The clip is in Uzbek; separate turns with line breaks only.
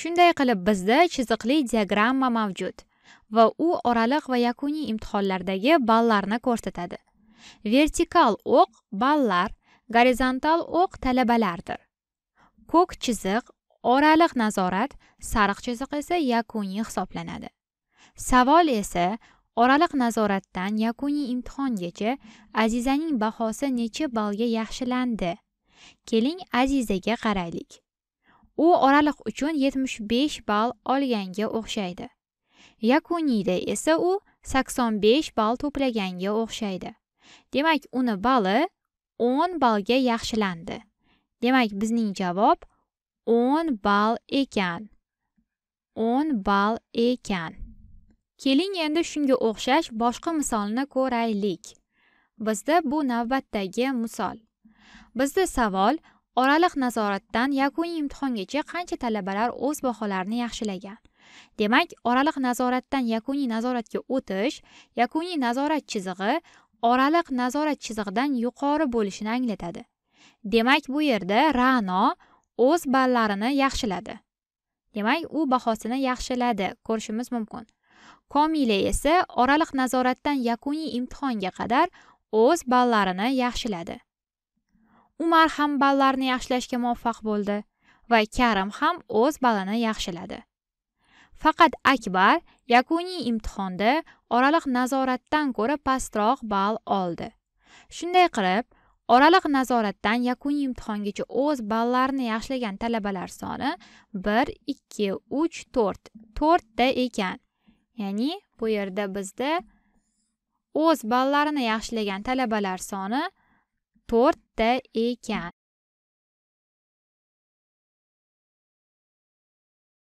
shunday qilib bizda chiziqli diagramma mavjud va u oraliq va yakuniy imtihonlardagi ballarni ko'rsatadi vertikal o'q ballar gorizontal o'q talabalardir ko'k chiziq oraliq nazorat sariq chiziq esa yakuniy hisoblanadi savol esa oraliq nazoratdan yakuniy imtihongacha azizaning bahosi necha ballga yaxshilandi keling azizaga qaraylik u oraliq uchun 75 ball olganga o'xshaydi yakuniyda esa u 85 ball to'plaganga o'xshaydi demak uni bali 10 ballga yaxshilandi demak bizning javob 10 ball ekan 10 ball ekan keling endi shunga o'xshash boshqa misolni ko'raylik bizda bu navbatdagi misol bizda savol oraliq nazoratdan yakuniy imtihongacha qancha talabalar o'z baholarini yaxshilagan demak oraliq nazoratdan yakuniy nazoratga o'tish yakuniy nazorat chizig'i oraliq nazorat chizig'idan yuqori bo'lishini anglatadi demak bu yerda ra'no o'z ballarini yaxshiladi demak u bahosini yaxshiladi ko'rishimiz mumkin komila esa oraliq nazoratdan yakuniy imtihonga qadar o'z ballarini yaxshiladi umar ham ballarni yaxshilashga muvaffaq bo'ldi va karim ham o'z balini yaxshiladi faqat akbar yakuniy imtihonda oraliq nazoratdan ko'ra pastroq ball oldi shunday qilib oraliq nazoratdan yakuniy imtihongacha o'z ballarini yaxshilagan talabalar soni bir ikki uch to'rt to'rtta ekan ya'ni bu yerda bizda o'z ballarini yaxshilagan talabalar soni to'rtta ekan